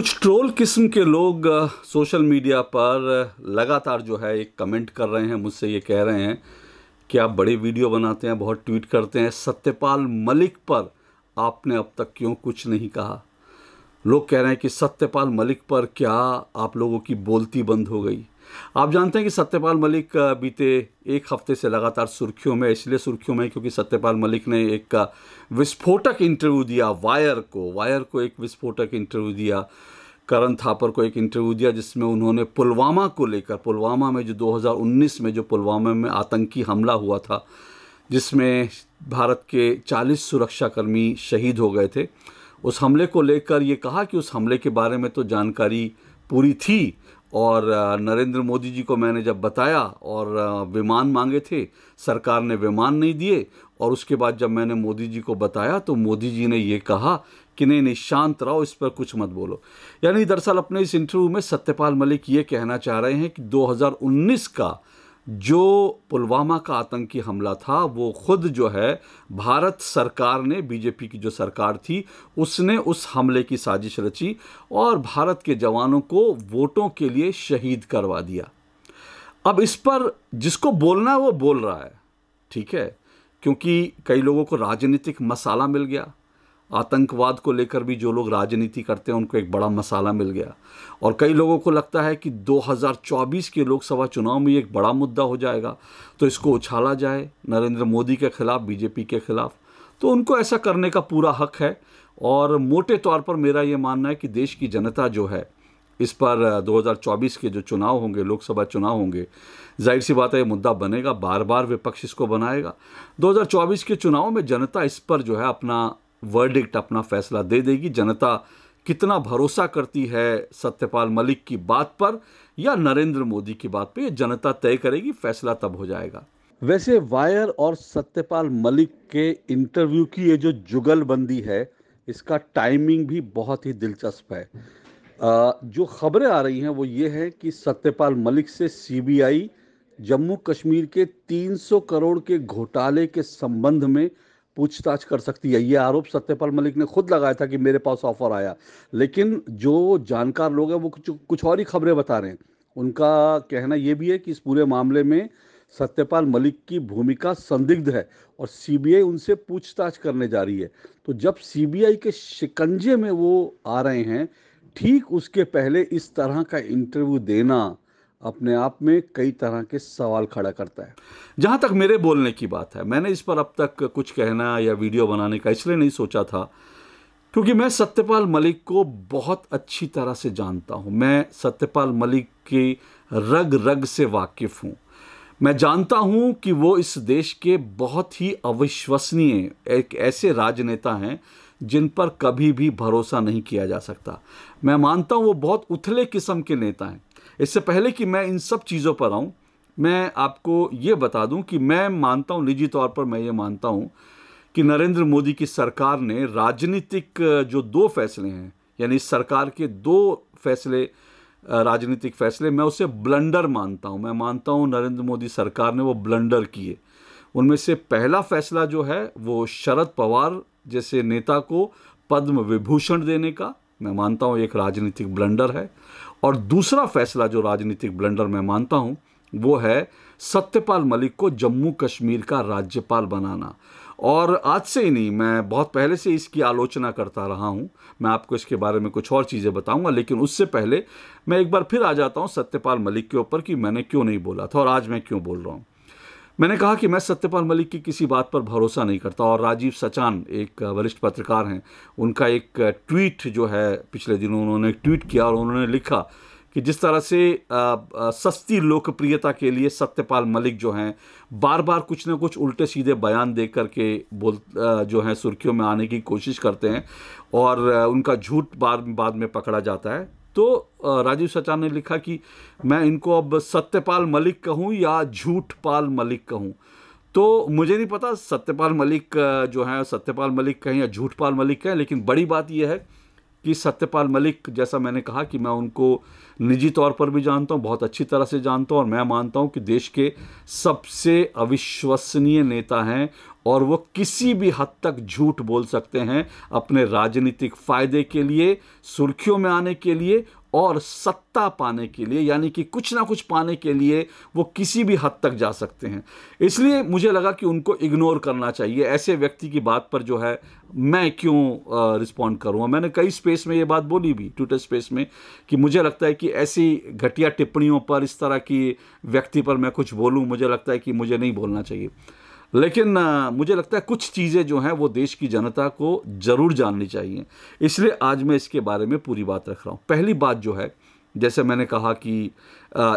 कुछ ट्रोल किस्म के लोग सोशल मीडिया पर लगातार जो है एक कमेंट कर रहे हैं मुझसे ये कह रहे हैं कि आप बड़े वीडियो बनाते हैं बहुत ट्वीट करते हैं सत्यपाल मलिक पर आपने अब तक क्यों कुछ नहीं कहा लोग कह रहे हैं कि सत्यपाल मलिक पर क्या आप लोगों की बोलती बंद हो गई आप जानते हैं कि सत्यपाल मलिक बीते एक हफ्ते से लगातार सुर्खियों में इसलिए सुर्खियों में क्योंकि सत्यपाल मलिक ने एक विस्फोटक इंटरव्यू दिया वायर को वायर को एक विस्फोटक इंटरव्यू दिया करण थापर को एक इंटरव्यू दिया जिसमें उन्होंने पुलवामा को लेकर पुलवामा में जो 2019 में जो पुलवामा में आतंकी हमला हुआ था जिसमें भारत के 40 सुरक्षाकर्मी शहीद हो गए थे उस हमले को लेकर ये कहा कि उस हमले के बारे में तो जानकारी पूरी थी और नरेंद्र मोदी जी को मैंने जब बताया और विमान मांगे थे सरकार ने विमान नहीं दिए और उसके बाद जब मैंने मोदी जी को बताया तो मोदी जी ने ये कहा कि नहीं नहीं शांत रहो इस पर कुछ मत बोलो यानी दरअसल अपने इस इंटरव्यू में सत्यपाल मलिक ये कहना चाह रहे हैं कि 2019 का जो पुलवामा का आतंकी हमला था वो खुद जो है भारत सरकार ने बीजेपी की जो सरकार थी उसने उस हमले की साजिश रची और भारत के जवानों को वोटों के लिए शहीद करवा दिया अब इस पर जिसको बोलना है वो बोल रहा है ठीक है क्योंकि कई लोगों को राजनीतिक मसाला मिल गया आतंकवाद को लेकर भी जो लोग राजनीति करते हैं उनको एक बड़ा मसाला मिल गया और कई लोगों को लगता है कि 2024 के लोकसभा चुनाव में एक बड़ा मुद्दा हो जाएगा तो इसको उछाला जाए नरेंद्र मोदी के खिलाफ बीजेपी के खिलाफ तो उनको ऐसा करने का पूरा हक है और मोटे तौर पर मेरा ये मानना है कि देश की जनता जो है इस पर 2024 के जो चुनाव होंगे लोकसभा चुनाव होंगे जाहिर सी बात है ये मुद्दा बनेगा बार बार विपक्ष इसको बनाएगा 2024 के चुनाव में जनता इस पर जो है अपना वर्डिक्ट अपना फैसला दे देगी जनता कितना भरोसा करती है सत्यपाल मलिक की बात पर या नरेंद्र मोदी की बात पर जनता तय करेगी फैसला तब हो जाएगा वैसे वायर और सत्यपाल मलिक के इंटरव्यू की ये जो जुगलबंदी है इसका टाइमिंग भी बहुत ही दिलचस्प है जो खबरें आ रही हैं वो ये है कि सत्यपाल मलिक से सीबीआई जम्मू कश्मीर के 300 करोड़ के घोटाले के संबंध में पूछताछ कर सकती है ये आरोप सत्यपाल मलिक ने खुद लगाया था कि मेरे पास ऑफर आया लेकिन जो जानकार लोग हैं वो कुछ कुछ और ही खबरें बता रहे हैं उनका कहना ये भी है कि इस पूरे मामले में सत्यपाल मलिक की भूमिका संदिग्ध है और सीबीआई उनसे पूछताछ करने जा रही है तो जब सीबीआई के शिकंजे में वो आ रहे हैं ठीक उसके पहले इस तरह का इंटरव्यू देना अपने आप में कई तरह के सवाल खड़ा करता है जहाँ तक मेरे बोलने की बात है मैंने इस पर अब तक कुछ कहना या वीडियो बनाने का इसलिए नहीं सोचा था क्योंकि मैं सत्यपाल मलिक को बहुत अच्छी तरह से जानता हूँ मैं सत्यपाल मलिक की रग रग से वाकिफ़ हूँ मैं जानता हूं कि वो इस देश के बहुत ही अविश्वसनीय एक ऐसे राजनेता हैं जिन पर कभी भी भरोसा नहीं किया जा सकता मैं मानता हूँ वो बहुत उथले किस्म के नेता हैं इससे पहले कि मैं इन सब चीज़ों पर आऊँ मैं आपको ये बता दूं कि मैं मानता हूं निजी तौर पर मैं ये मानता हूं कि नरेंद्र मोदी की सरकार ने राजनीतिक जो दो फैसले हैं यानी सरकार के दो फैसले राजनीतिक फैसले मैं उसे ब्लंडर मानता हूँ मैं मानता हूँ नरेंद्र मोदी सरकार ने वो ब्लंडर किए उनमें से पहला फैसला जो है वो शरद पवार जैसे नेता को पद्म विभूषण देने का मैं मानता हूँ एक राजनीतिक ब्लंडर है और दूसरा फैसला जो राजनीतिक ब्लंडर मैं मानता हूँ वो है सत्यपाल मलिक को जम्मू कश्मीर का राज्यपाल बनाना और आज से ही नहीं मैं बहुत पहले से इसकी आलोचना करता रहा हूं मैं आपको इसके बारे में कुछ और चीज़ें बताऊंगा लेकिन उससे पहले मैं एक बार फिर आ जाता हूं सत्यपाल मलिक के ऊपर कि मैंने क्यों नहीं बोला था और आज मैं क्यों बोल रहा हूं मैंने कहा कि मैं सत्यपाल मलिक की किसी बात पर भरोसा नहीं करता और राजीव सचान एक वरिष्ठ पत्रकार हैं उनका एक ट्वीट जो है पिछले दिनों उन्होंने ट्वीट किया और उन्होंने लिखा कि जिस तरह से आ, आ, सस्ती लोकप्रियता के लिए सत्यपाल मलिक जो हैं बार बार कुछ ना कुछ उल्टे सीधे बयान दे करके बोल आ, जो हैं सुर्खियों में आने की कोशिश करते हैं और आ, उनका झूठ बाद बाद में पकड़ा जाता है तो राजीव सचान ने लिखा कि मैं इनको अब सत्यपाल मलिक कहूँ या झूठ पाल मलिक कहूँ तो मुझे नहीं पता सत्यपाल मलिक जो है सत्यपाल मलिक कहें या झूठ पाल मलिक कहें लेकिन बड़ी बात यह है कि सत्यपाल मलिक जैसा मैंने कहा कि मैं उनको निजी तौर पर भी जानता हूँ बहुत अच्छी तरह से जानता हूँ और मैं मानता हूँ कि देश के सबसे अविश्वसनीय नेता हैं और वो किसी भी हद तक झूठ बोल सकते हैं अपने राजनीतिक फ़ायदे के लिए सुर्खियों में आने के लिए और सत्ता पाने के लिए यानी कि कुछ ना कुछ पाने के लिए वो किसी भी हद तक जा सकते हैं इसलिए मुझे लगा कि उनको इग्नोर करना चाहिए ऐसे व्यक्ति की बात पर जो है मैं क्यों रिस्पॉन्ड करूँगा मैंने कई स्पेस में ये बात बोली भी ट्विटर स्पेस में कि मुझे लगता है कि ऐसी घटिया टिप्पणियों पर इस तरह की व्यक्ति पर मैं कुछ बोलूँ मुझे लगता है कि मुझे नहीं बोलना चाहिए लेकिन मुझे लगता है कुछ चीज़ें जो हैं वो देश की जनता को ज़रूर जाननी चाहिए इसलिए आज मैं इसके बारे में पूरी बात रख रहा हूँ पहली बात जो है जैसे मैंने कहा कि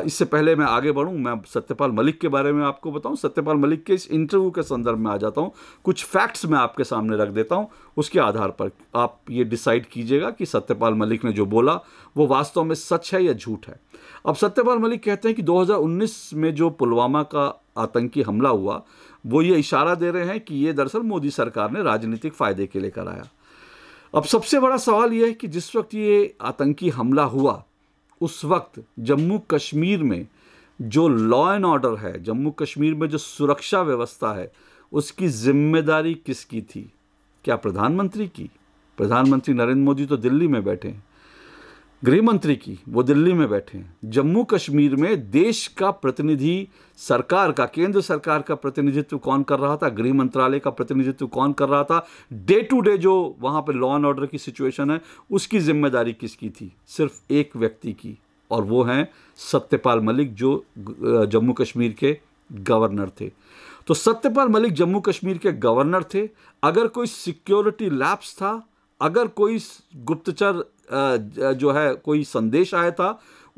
इससे पहले मैं आगे बढ़ूं मैं सत्यपाल मलिक के बारे में आपको बताऊं सत्यपाल मलिक के इस इंटरव्यू के संदर्भ में आ जाता हूं कुछ फैक्ट्स मैं आपके सामने रख देता हूं उसके आधार पर आप ये डिसाइड कीजिएगा कि सत्यपाल मलिक ने जो बोला वो वास्तव में सच है या झूठ है अब सत्यपाल मलिक कहते हैं कि 2019 में जो पुलवामा का आतंकी हमला हुआ वो ये इशारा दे रहे हैं कि ये दरअसल मोदी सरकार ने राजनीतिक फ़ायदे के लिए कराया अब सबसे बड़ा सवाल यह है कि जिस वक्त ये आतंकी हमला हुआ उस वक्त जम्मू कश्मीर में जो लॉ एंड ऑर्डर है जम्मू कश्मीर में जो सुरक्षा व्यवस्था है उसकी जिम्मेदारी किसकी थी क्या प्रधानमंत्री की प्रधानमंत्री नरेंद्र मोदी तो दिल्ली में बैठे हैं गृहमंत्री की वो दिल्ली में बैठे हैं जम्मू कश्मीर में देश का प्रतिनिधि सरकार का केंद्र सरकार का प्रतिनिधित्व कौन कर रहा था गृह मंत्रालय का प्रतिनिधित्व कौन कर रहा था डे टू डे जो वहाँ पर लॉ एंड ऑर्डर की सिचुएशन है उसकी जिम्मेदारी किसकी थी सिर्फ एक व्यक्ति की और वो हैं सत्यपाल मलिक जो जम्मू कश्मीर के गवर्नर थे तो सत्यपाल मलिक जम्मू कश्मीर के गवर्नर थे अगर कोई सिक्योरिटी लैप्स था अगर कोई गुप्तचर जो है कोई संदेश आया था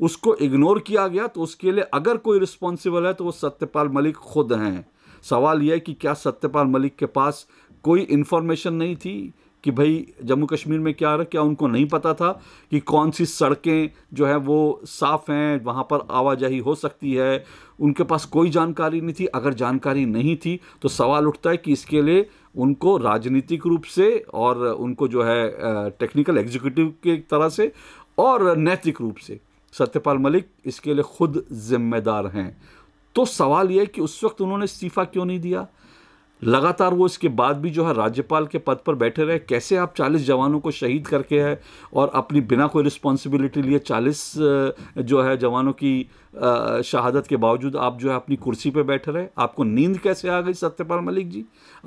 उसको इग्नोर किया गया तो उसके लिए अगर कोई रिस्पॉन्सिबल है तो वो सत्यपाल मलिक खुद हैं सवाल यह है कि क्या सत्यपाल मलिक के पास कोई इन्फॉर्मेशन नहीं थी कि भाई जम्मू कश्मीर में क्या रहा क्या उनको नहीं पता था कि कौन सी सड़कें जो है वो साफ़ हैं वहाँ पर आवाजाही हो सकती है उनके पास कोई जानकारी नहीं थी अगर जानकारी नहीं थी तो सवाल उठता है कि इसके लिए उनको राजनीतिक रूप से और उनको जो है टेक्निकल एग्जीक्यूटिव के तरह से और नैतिक रूप से सत्यपाल मलिक इसके लिए खुद जिम्मेदार हैं तो सवाल यह कि उस वक्त उन्होंने इस्तीफ़ा क्यों नहीं दिया लगातार वो इसके बाद भी जो है राज्यपाल के पद पर बैठे रहे कैसे आप 40 जवानों को शहीद करके है और अपनी बिना कोई रिस्पॉन्सिबिलिटी लिए 40 जो है जवानों की शहादत के बावजूद आप जो है अपनी कुर्सी पे बैठे रहे आपको नींद कैसे आ गई सत्यपाल मलिक जी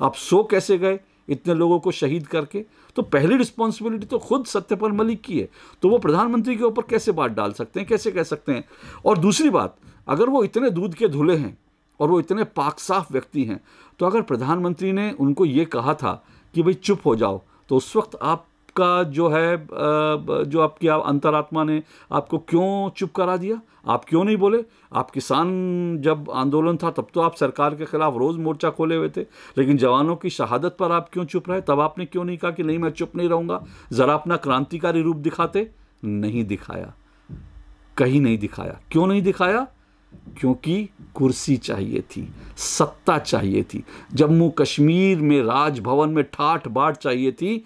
आप सो कैसे गए इतने लोगों को शहीद करके तो पहली रिस्पॉन्सिबिलिटी तो खुद सत्यपाल मलिक की है तो वो प्रधानमंत्री के ऊपर कैसे बात डाल सकते हैं कैसे कह सकते हैं और दूसरी बात अगर वो इतने दूध के धुले हैं और वो इतने पाक साफ व्यक्ति हैं तो अगर प्रधानमंत्री ने उनको ये कहा था कि भाई चुप हो जाओ तो उस वक्त आपका जो है जो आपकी अंतरात्मा ने आपको क्यों चुप करा दिया आप क्यों नहीं बोले आप किसान जब आंदोलन था तब तो आप सरकार के खिलाफ रोज़ मोर्चा खोले हुए थे लेकिन जवानों की शहादत पर आप क्यों चुप रहे तब आपने क्यों नहीं कहा कि नहीं मैं चुप नहीं रहूँगा ज़रा अपना क्रांतिकारी रूप दिखाते नहीं दिखाया कहीं नहीं दिखाया क्यों नहीं दिखाया क्योंकि कुर्सी चाहिए थी सत्ता चाहिए थी जम्मू कश्मीर में राजभवन में ठाठ बाट चाहिए थी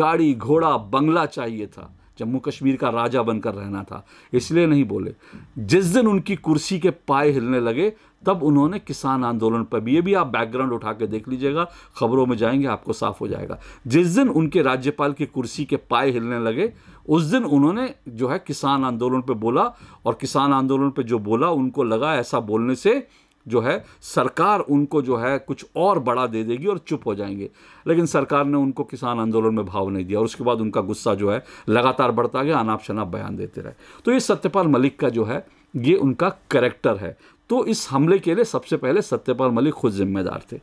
गाड़ी घोड़ा बंगला चाहिए था जम्मू कश्मीर का राजा बनकर रहना था इसलिए नहीं बोले जिस दिन उनकी कुर्सी के पाए हिलने लगे तब उन्होंने किसान आंदोलन पर भी ये भी आप बैकग्राउंड उठा के देख लीजिएगा खबरों में जाएंगे आपको साफ हो जाएगा जिस दिन उनके राज्यपाल की कुर्सी के पाए हिलने लगे उस दिन उन्होंने जो है किसान आंदोलन पे बोला और किसान आंदोलन पे जो बोला उनको लगा ऐसा बोलने से जो है सरकार उनको जो है कुछ और बड़ा दे देगी और चुप हो जाएंगे लेकिन सरकार ने उनको किसान आंदोलन में भाव नहीं दिया और उसके बाद उनका गुस्सा जो है लगातार बढ़ता गया अनाप शनाप बयान देते रहे तो ये सत्यपाल मलिक का जो है ये उनका करेक्टर है तो इस हमले के लिए सबसे पहले सत्यपाल मलिक खुद जिम्मेदार थे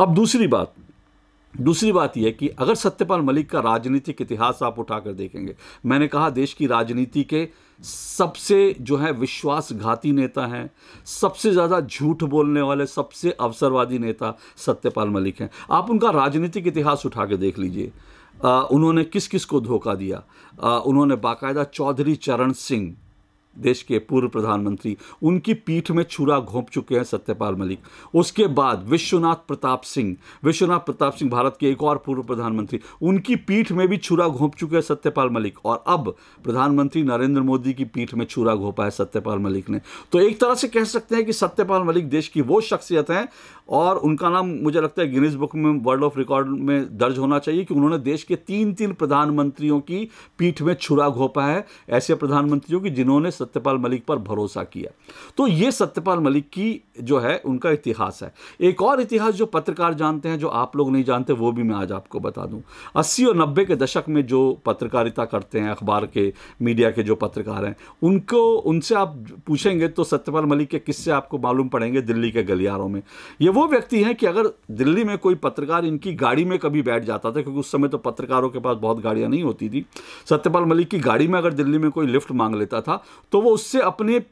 अब दूसरी बात दूसरी बात यह कि अगर सत्यपाल मलिक का राजनीतिक इतिहास आप उठाकर देखेंगे मैंने कहा देश की राजनीति के सबसे जो है विश्वासघाती नेता हैं सबसे ज़्यादा झूठ बोलने वाले सबसे अवसरवादी नेता सत्यपाल मलिक हैं आप उनका राजनीतिक इतिहास उठा के देख लीजिए उन्होंने किस किस को धोखा दिया आ, उन्होंने बाकायदा चौधरी चरण सिंह देश के पूर्व प्रधानमंत्री उनकी पीठ में छुरा घोंप चुके हैं सत्यपाल मलिक उसके बाद विश्वनाथ प्रताप सिंह विश्वनाथ प्रताप सिंह भारत के एक और पूर्व प्रधानमंत्री उनकी पीठ में भी छुरा घोंप चुके हैं सत्यपाल मलिक और अब प्रधानमंत्री नरेंद्र मोदी की पीठ में छुरा घोंपा है सत्यपाल मलिक ने तो एक तरह से कह सकते हैं कि सत्यपाल मलिक देश की वो शख्सियत हैं और उनका नाम मुझे लगता है गिनीज बुक में वर्ल्ड ऑफ रिकॉर्ड में दर्ज होना चाहिए कि उन्होंने देश के तीन तीन प्रधानमंत्रियों की पीठ में छुरा घोपा है ऐसे प्रधानमंत्रियों की जिन्होंने सत्यपाल मलिक पर भरोसा किया तो ये सत्यपाल मलिक की जो है उनका इतिहास है एक और इतिहास जो पत्रकार जानते हैं जो आप लोग नहीं जानते वो भी मैं आज आपको बता दूँ अस्सी और नब्बे के दशक में जो पत्रकारिता करते हैं अखबार के मीडिया के जो पत्रकार हैं उनको उनसे आप पूछेंगे तो सत्यपाल मलिक के किस्से आपको मालूम पड़ेंगे दिल्ली के गलियारों में ये वो व्यक्ति हैं कि अगर दिल्ली में कोई पत्रकार इनकी गाड़ी में कभी बैठ जाता था क्योंकि उस समय तो पत्रकारों के पास बहुत गाड़ियाँ नहीं होती थी सत्यपाल मलिक की गाड़ी में अगर दिल्ली में कोई लिफ्ट मांग लेता था तो वो उससे अपने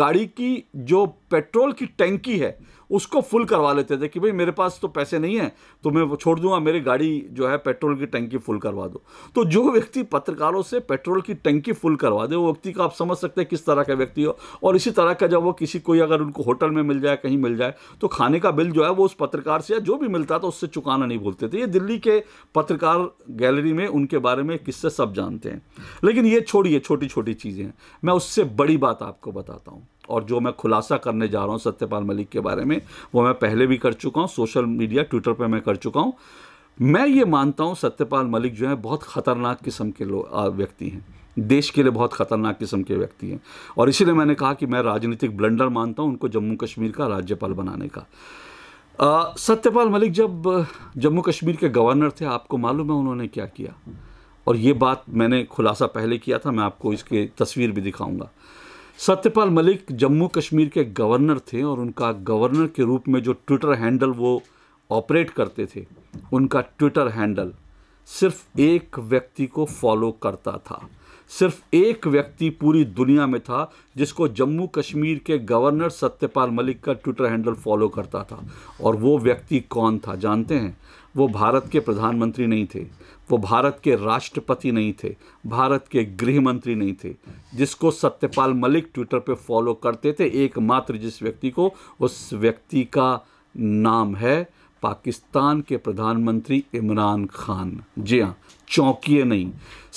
गाड़ी की जो पेट्रोल की टैंकी है उसको फुल करवा लेते थे कि भाई मेरे पास तो पैसे नहीं है तो मैं वो छोड़ दूंगा मेरी गाड़ी जो है पेट्रोल की टंकी फुल करवा दो तो जो व्यक्ति पत्रकारों से पेट्रोल की टंकी फुल करवा दे वो व्यक्ति का आप समझ सकते हैं किस तरह का व्यक्ति हो और इसी तरह का जब वो किसी कोई अगर उनको होटल में मिल जाए कहीं मिल जाए तो खाने का बिल जो है वो उस पत्रकार से या जो भी मिलता था उससे चुकाना नहीं भूलते थे ये दिल्ली के पत्रकार गैलरी में उनके बारे में किससे सब जानते हैं लेकिन ये छोड़िए छोटी छोटी चीज़ें मैं उससे बड़ी बात आपको बताता हूँ और जो मैं खुलासा करने जा रहा हूँ सत्यपाल मलिक के बारे में वो मैं पहले भी कर चुका हूँ सोशल मीडिया ट्विटर पर मैं कर चुका हूँ मैं ये मानता हूँ सत्यपाल मलिक जो है बहुत ख़तरनाक किस्म के लोग व्यक्ति हैं देश के लिए बहुत खतरनाक किस्म के व्यक्ति हैं और इसीलिए मैंने कहा कि मैं राजनीतिक ब्लंडर मानता हूँ उनको जम्मू कश्मीर का राज्यपाल बनाने का आ, सत्यपाल मलिक जब जम्मू कश्मीर के गवर्नर थे आपको मालूम है उन्होंने क्या किया और ये बात मैंने खुलासा पहले किया था मैं आपको इसके तस्वीर भी दिखाऊंगा सत्यपाल मलिक जम्मू कश्मीर के गवर्नर थे और उनका गवर्नर के रूप में जो ट्विटर हैंडल वो ऑपरेट करते थे उनका ट्विटर हैंडल सिर्फ एक व्यक्ति को फॉलो करता था सिर्फ एक व्यक्ति पूरी दुनिया में था जिसको जम्मू कश्मीर के गवर्नर सत्यपाल मलिक का ट्विटर हैंडल फॉलो करता था और वो व्यक्ति कौन था जानते हैं वो भारत के प्रधानमंत्री नहीं थे वो भारत के राष्ट्रपति नहीं थे भारत के गृह मंत्री नहीं थे जिसको सत्यपाल मलिक ट्विटर पे फॉलो करते थे एकमात्र जिस व्यक्ति को उस व्यक्ति का नाम है पाकिस्तान के प्रधानमंत्री इमरान खान जी हाँ चौंकिए नहीं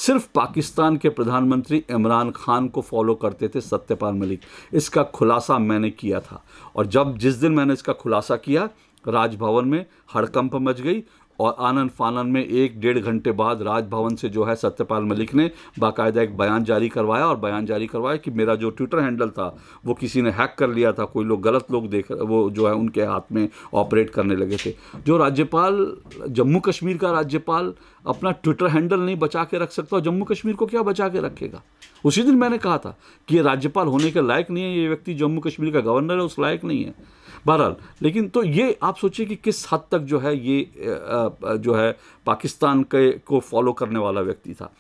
सिर्फ पाकिस्तान के प्रधानमंत्री इमरान खान को फॉलो करते थे सत्यपाल मलिक इसका खुलासा मैंने किया था और जब जिस दिन मैंने इसका खुलासा किया राजभवन में हड़कंप मच गई और आनंद फानन में एक डेढ़ घंटे बाद राजभवन से जो है सत्यपाल मलिक ने बाकायदा एक बयान जारी करवाया और बयान जारी करवाया कि मेरा जो ट्विटर हैंडल था वो किसी ने हैक कर लिया था कोई लोग गलत लोग देख वो जो है उनके हाथ में ऑपरेट करने लगे थे जो राज्यपाल जम्मू कश्मीर का राज्यपाल अपना ट्विटर हैंडल नहीं बचा के रख सकता जम्मू कश्मीर को क्या बचा के रखेगा उसी दिन मैंने कहा था कि ये राज्यपाल होने के लायक नहीं है ये व्यक्ति जम्मू कश्मीर का गवर्नर है उस लायक नहीं है बहरहाल लेकिन तो ये आप सोचिए कि किस हद तक जो है ये जो है पाकिस्तान के को फॉलो करने वाला व्यक्ति था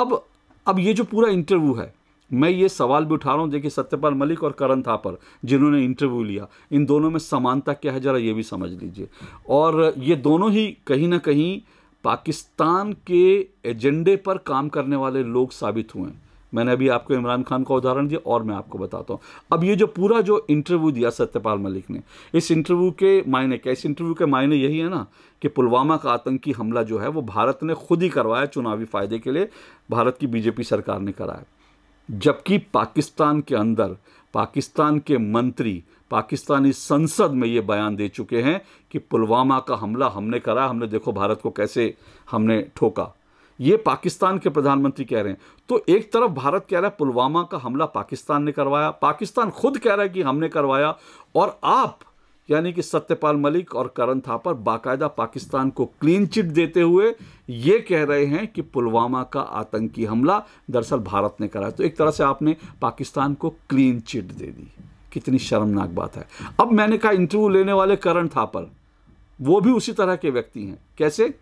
अब अब ये जो पूरा इंटरव्यू है मैं ये सवाल भी उठा रहा हूँ देखिए सत्यपाल मलिक और करण थापर जिन्होंने इंटरव्यू लिया इन दोनों में समानता क्या है ज़रा ये भी समझ लीजिए और ये दोनों ही कहीं ना कहीं पाकिस्तान के एजेंडे पर काम करने वाले लोग साबित हुए हैं मैंने अभी आपको इमरान खान का उदाहरण दिया और मैं आपको बताता हूँ अब ये जो पूरा जो इंटरव्यू दिया सत्यपाल मलिक ने इस इंटरव्यू के मायने क्या इस इंटरव्यू के मायने यही है ना कि पुलवामा का आतंकी हमला जो है वो भारत ने खुद ही करवाया चुनावी फ़ायदे के लिए भारत की बीजेपी सरकार ने कराया जबकि पाकिस्तान के अंदर पाकिस्तान के मंत्री पाकिस्तानी संसद में ये बयान दे चुके हैं कि पुलवामा का हमला हमने करा हमने देखो भारत को कैसे हमने ठोका ये पाकिस्तान के प्रधानमंत्री कह रहे हैं तो एक तरफ भारत कह रहा है पुलवामा का हमला पाकिस्तान ने करवाया पाकिस्तान खुद कह रहा है कि हमने करवाया और आप यानी कि सत्यपाल मलिक और करण थापर बाकायदा पाकिस्तान को क्लीन चिट देते हुए ये कह रहे हैं कि पुलवामा का आतंकी हमला दरअसल भारत ने कराया तो एक तरह से आपने पाकिस्तान को क्लीन चिट दे दी कितनी शर्मनाक बात है अब मैंने कहा इंटरव्यू लेने वाले करण थापर वो भी उसी तरह के व्यक्ति हैं कैसे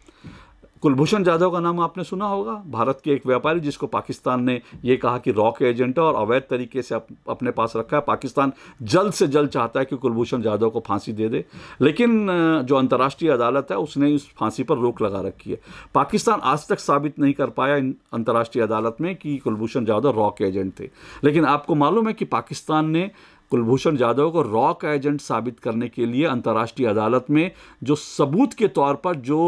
कुलभूषण जाधव का नाम आपने सुना होगा भारत के एक व्यापारी जिसको पाकिस्तान ने यह कहा कि रॉक एजेंट है और अवैध तरीके से अप, अपने पास रखा है पाकिस्तान जल्द से जल्द चाहता है कि कुलभूषण जाधव को फांसी दे दे लेकिन जो अंतर्राष्ट्रीय अदालत है उसने इस फांसी पर रोक लगा रखी है पाकिस्तान आज तक साबित नहीं कर पाया इन अंतर्राष्ट्रीय अदालत में कि कुलभूषण जाधव रॉक एजेंट थे लेकिन आपको मालूम है कि पाकिस्तान ने कुलभूषण जाधव को रॉक एजेंट साबित करने के लिए अंतर्राष्ट्रीय अदालत में जो सबूत के तौर पर जो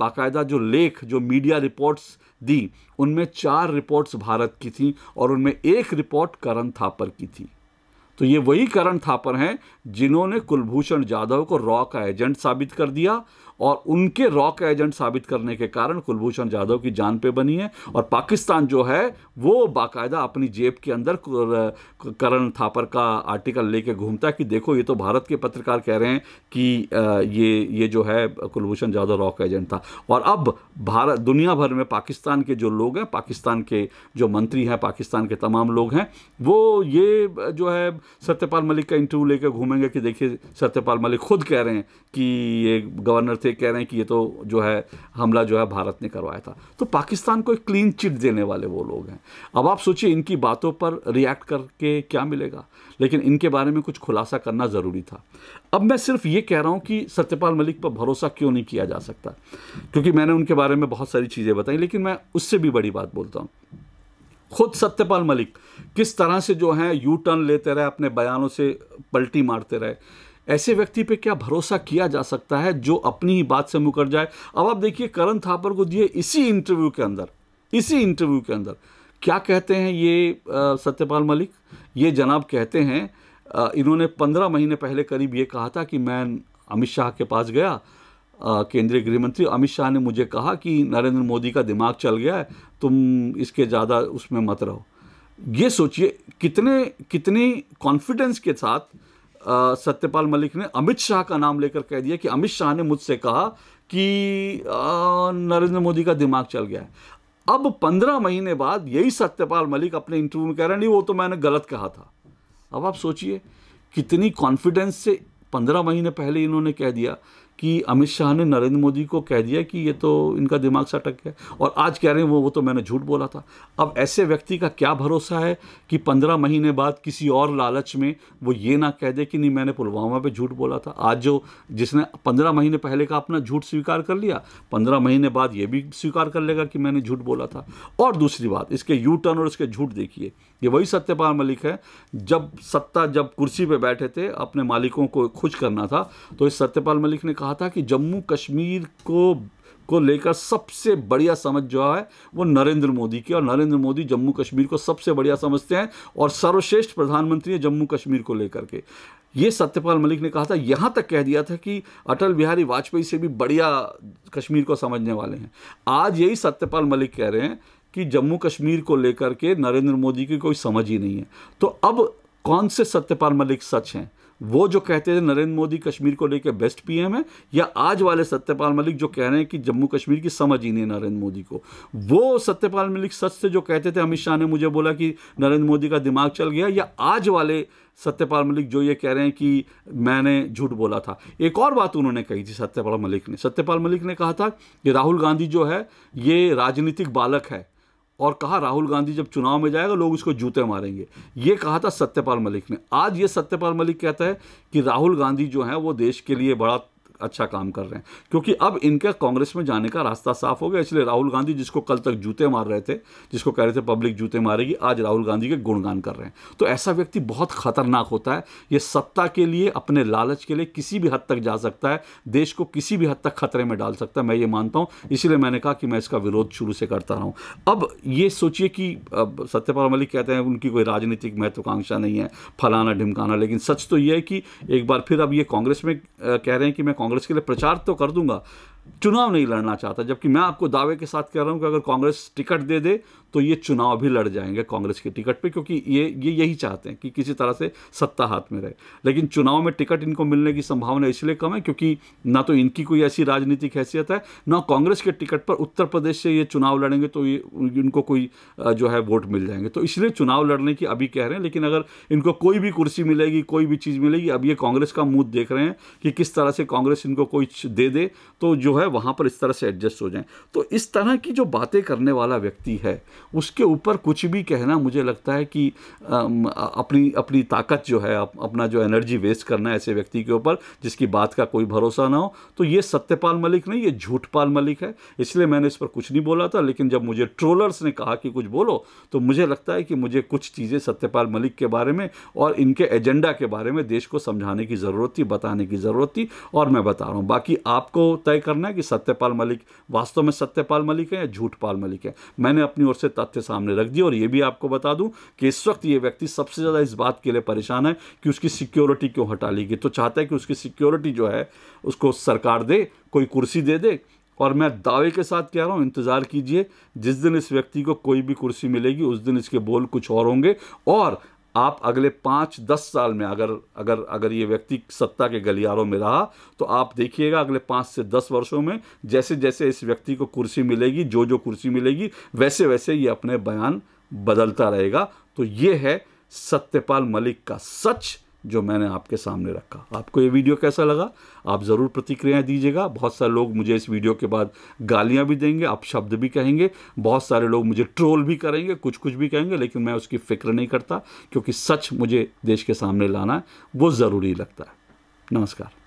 बाकायदा जो लेख जो मीडिया रिपोर्ट्स दी उनमें चार रिपोर्ट्स भारत की थी और उनमें एक रिपोर्ट करण थापर की थी तो ये वही करण थापर हैं जिन्होंने कुलभूषण जाधव को रॉ का एजेंट साबित कर दिया और उनके रॉक एजेंट साबित करने के कारण कुलभूषण जाधव की जान पे बनी है और पाकिस्तान जो है वो बाकायदा अपनी जेब के अंदर करण थापर का आर्टिकल लेके घूमता है कि देखो ये तो भारत के पत्रकार कह रहे हैं कि ये ये जो है कुलभूषण जाधव रॉक एजेंट था और अब भारत दुनिया भर में पाकिस्तान के जो लोग हैं पाकिस्तान के जो मंत्री हैं पाकिस्तान के तमाम लोग हैं वो ये जो है सत्यपाल मलिक का इंटरव्यू लेकर घूमेंगे कि देखिए सत्यपाल मलिक खुद कह रहे हैं कि ये गवर्नर थे से कह रहे हैं कि ये तो जो है हमला जो है भारत ने करवाया था तो पाकिस्तान को एक क्लीन चिट देने वाले वो लोग हैं अब आप सोचिए इनकी बातों पर रिएक्ट करके क्या मिलेगा लेकिन इनके बारे में कुछ खुलासा करना ज़रूरी था अब मैं सिर्फ ये कह रहा हूँ कि सत्यपाल मलिक पर भरोसा क्यों नहीं किया जा सकता क्योंकि मैंने उनके बारे में बहुत सारी चीज़ें बताई लेकिन मैं उससे भी बड़ी बात बोलता हूँ खुद सत्यपाल मलिक किस तरह से जो हैं यू टर्न लेते रहे अपने बयानों से पलटी मारते रहे ऐसे व्यक्ति पे क्या भरोसा किया जा सकता है जो अपनी ही बात से मुकर जाए अब आप देखिए करण थापर को दिए इसी इंटरव्यू के अंदर इसी इंटरव्यू के अंदर क्या कहते हैं ये सत्यपाल मलिक ये जनाब कहते हैं इन्होंने पंद्रह महीने पहले करीब ये कहा था कि मैं अमित शाह के पास गया केंद्रीय गृह मंत्री अमित शाह ने मुझे कहा कि नरेंद्र मोदी का दिमाग चल गया है तुम इसके ज़्यादा उसमें मत रहो ये सोचिए कितने कितनी कॉन्फिडेंस के साथ सत्यपाल मलिक ने अमित शाह का नाम लेकर कह दिया कि अमित शाह ने मुझसे कहा कि नरेंद्र मोदी का दिमाग चल गया है अब पंद्रह महीने बाद यही सत्यपाल मलिक अपने इंटरव्यू में कह रहे नहीं वो तो मैंने गलत कहा था अब आप सोचिए कितनी कॉन्फिडेंस से पंद्रह महीने पहले इन्होंने कह दिया कि अमित शाह ने नरेंद्र मोदी को कह दिया कि ये तो इनका दिमाग से अटक गया और आज कह रहे हैं वो वो तो मैंने झूठ बोला था अब ऐसे व्यक्ति का क्या भरोसा है कि पंद्रह महीने बाद किसी और लालच में वो ये ना कह दे कि नहीं मैंने पुलवामा पे झूठ बोला था आज जो जिसने पंद्रह महीने पहले का अपना झूठ स्वीकार कर लिया पंद्रह महीने बाद ये भी स्वीकार कर लेगा कि मैंने झूठ बोला था और दूसरी बात इसके यू टर्न और इसके झूठ देखिए ये वही सत्यपाल मलिक है जब सत्ता जब कुर्सी पर बैठे थे अपने मालिकों को खुश करना था तो इस सत्यपाल मलिक ने कहा कहा था कि जम्मू कश्मीर को को लेकर सबसे बढ़िया समझ जो है वो नरेंद्र मोदी की और नरेंद्र मोदी जम्मू कश्मीर को सबसे बढ़िया समझते हैं और सर्वश्रेष्ठ प्रधानमंत्री है जम्मू कश्मीर को लेकर के ये सत्यपाल मलिक ने कहा था यहाँ तक कह दिया था कि अटल बिहारी वाजपेयी से भी बढ़िया कश्मीर को समझने वाले हैं आज यही सत्यपाल मलिक कह रहे हैं कि जम्मू कश्मीर को लेकर के नरेंद्र मोदी की कोई समझ ही नहीं है तो अब कौन से सत्यपाल मलिक सच हैं वो जो कहते थे नरेंद्र मोदी कश्मीर को लेकर बेस्ट पीएम है या आज वाले सत्यपाल मलिक जो कह रहे हैं कि जम्मू कश्मीर की समझ ही नहीं नरेंद्र मोदी को वो सत्यपाल मलिक सच से जो कहते थे अमित शाह ने मुझे बोला कि नरेंद्र मोदी का दिमाग चल गया या आज वाले सत्यपाल मलिक जो ये कह रहे हैं कि मैंने झूठ बोला था एक और बात उन्होंने कही थी सत्यपाल मलिक ने सत्यपाल मलिक ने कहा था कि राहुल गांधी जो है ये राजनीतिक बालक है और कहा राहुल गांधी जब चुनाव में जाएगा लोग उसको जूते मारेंगे ये कहा था सत्यपाल मलिक ने आज ये सत्यपाल मलिक कहता है कि राहुल गांधी जो हैं वो देश के लिए बड़ा अच्छा काम कर रहे हैं क्योंकि अब इनके कांग्रेस में जाने का रास्ता साफ हो गया इसलिए राहुल गांधी जिसको कल तक जूते मार रहे थे जिसको कह रहे थे पब्लिक जूते मारेगी आज राहुल गांधी के गुणगान कर रहे हैं तो ऐसा व्यक्ति बहुत खतरनाक होता है ये सत्ता के लिए अपने लालच के लिए किसी भी हद तक जा सकता है देश को किसी भी हद तक खतरे में डाल सकता है मैं ये मानता हूँ इसीलिए मैंने कहा कि मैं इसका विरोध शुरू से करता रहा हूँ अब ये सोचिए कि सत्यपाल मलिक कहते हैं उनकी कोई राजनीतिक महत्वाकांक्षा नहीं है फलाना ढिमकाना लेकिन सच तो ये है कि एक बार फिर अब ये कांग्रेस में कह रहे हैं कि मैं कांग्रेस के लिए प्रचार तो कर दूंगा चुनाव नहीं लड़ना चाहता जबकि मैं आपको दावे के साथ कह रहा हूं कि अगर कांग्रेस टिकट दे दे तो ये चुनाव भी लड़ जाएंगे कांग्रेस के टिकट पे क्योंकि ये ये यही चाहते हैं कि किसी तरह से सत्ता हाथ में रहे लेकिन चुनाव में टिकट इनको मिलने की संभावना इसलिए कम है क्योंकि ना तो इनकी कोई ऐसी राजनीतिक हैसियत है ना कांग्रेस के टिकट पर उत्तर प्रदेश से ये चुनाव लड़ेंगे तो ये इनको कोई जो है वोट मिल जाएंगे तो इसलिए चुनाव लड़ने की अभी कह रहे हैं लेकिन अगर इनको कोई भी कुर्सी मिलेगी कोई भी चीज़ मिलेगी अब ये कांग्रेस का मूड देख रहे हैं कि किस तरह से कांग्रेस इनको कोई दे दे तो जो है है वहाँ पर इस तरह से एडजस्ट हो जाएं तो इस तरह की जो बातें करने वाला व्यक्ति है उसके ऊपर कुछ भी कहना मुझे लगता है कि अपनी अपनी ताकत जो है अपना जो एनर्जी वेस्ट करना है ऐसे व्यक्ति के ऊपर जिसकी बात का कोई भरोसा ना हो तो ये सत्यपाल मलिक नहीं ये झूठपाल मलिक है इसलिए मैंने इस पर कुछ नहीं बोला था लेकिन जब मुझे ट्रोलर्स ने कहा कि कुछ बोलो तो मुझे लगता है कि मुझे कुछ चीज़ें सत्यपाल मलिक के बारे में और इनके एजेंडा के बारे में देश को समझाने की ज़रूरत थी बताने की ज़रूरत थी और मैं बता रहा हूँ बाकी आपको तय करना है कि सत्यपाल मलिक वास्तव में सत्यपाल मलिक है या झूठ पाल मलिक है मैंने अपनी ओर से तथ्य सामने रख दिया और ये भी आपको बता दूं कि इस वक्त ये व्यक्ति सबसे ज़्यादा इस बात के लिए परेशान है कि उसकी सिक्योरिटी क्यों हटा ली गई तो चाहता है कि उसकी सिक्योरिटी जो है उसको सरकार दे कोई कुर्सी दे दे और मैं दावे के साथ कह रहा हूँ इंतज़ार कीजिए जिस दिन इस व्यक्ति को कोई भी कुर्सी मिलेगी उस दिन इसके बोल कुछ और होंगे और आप अगले पाँच दस साल में अगर अगर अगर ये व्यक्ति सत्ता के गलियारों में रहा तो आप देखिएगा अगले पाँच से दस वर्षों में जैसे जैसे इस व्यक्ति को कुर्सी मिलेगी जो जो कुर्सी मिलेगी वैसे वैसे ये अपने बयान बदलता रहेगा तो ये है सत्यपाल मलिक का सच जो मैंने आपके सामने रखा आपको ये वीडियो कैसा लगा आप ज़रूर प्रतिक्रियाएं दीजिएगा बहुत सारे लोग मुझे इस वीडियो के बाद गालियां भी देंगे आप शब्द भी कहेंगे बहुत सारे लोग मुझे ट्रोल भी करेंगे कुछ कुछ भी कहेंगे लेकिन मैं उसकी फ़िक्र नहीं करता क्योंकि सच मुझे देश के सामने लाना है वो ज़रूरी लगता है नमस्कार